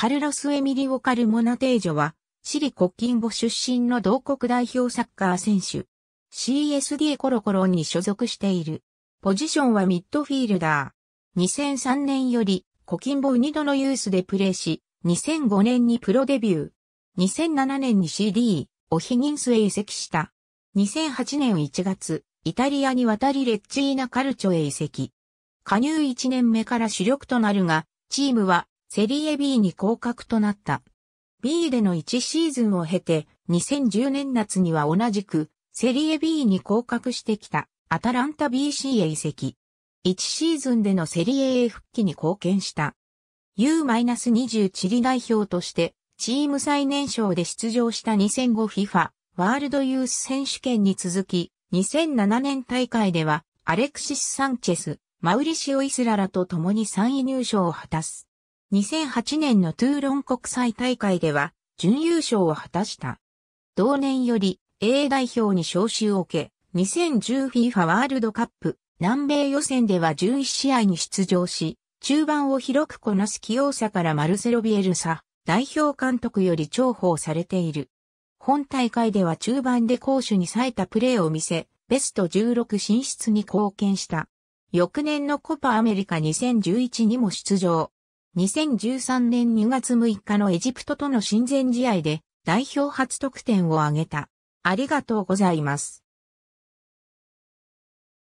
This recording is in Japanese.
カルロス・エミリオ・カルモナテージョは、シリコキンボ出身の同国代表サッカー選手。CSD コロコロに所属している。ポジションはミッドフィールダー。2003年より、コキンボウニドのユースでプレーし、2005年にプロデビュー。2007年に CD、オヒギンスへ移籍した。2008年1月、イタリアに渡りレッチーナカルチョへ移籍。加入1年目から主力となるが、チームはセリエ B に降格となった。B での1シーズンを経て、2010年夏には同じく、セリエ B に降格してきた、アタランタ BC へ移籍。1シーズンでのセリエ A 復帰に貢献した。U-20 チリ代表として、チーム最年少で出場した 2005FIFA ワールドユース選手権に続き、2007年大会では、アレクシス・サンチェス、マウリシオ・イスララと共に3位入賞を果たす。2008年のトゥーロン国際大会では準優勝を果たした。同年より A 代表に招集を受け、2010FIFA ワールドカップ南米予選では11試合に出場し、中盤を広くこなす器用さからマルセロ・ビエルサ代表監督より重宝されている。本大会では中盤で攻守に冴えたプレーを見せ、ベスト16進出に貢献した。翌年のコパアメリカ2011にも出場。2013年2月6日のエジプトとの親善試合で代表初得点を挙げた。ありがとうございます。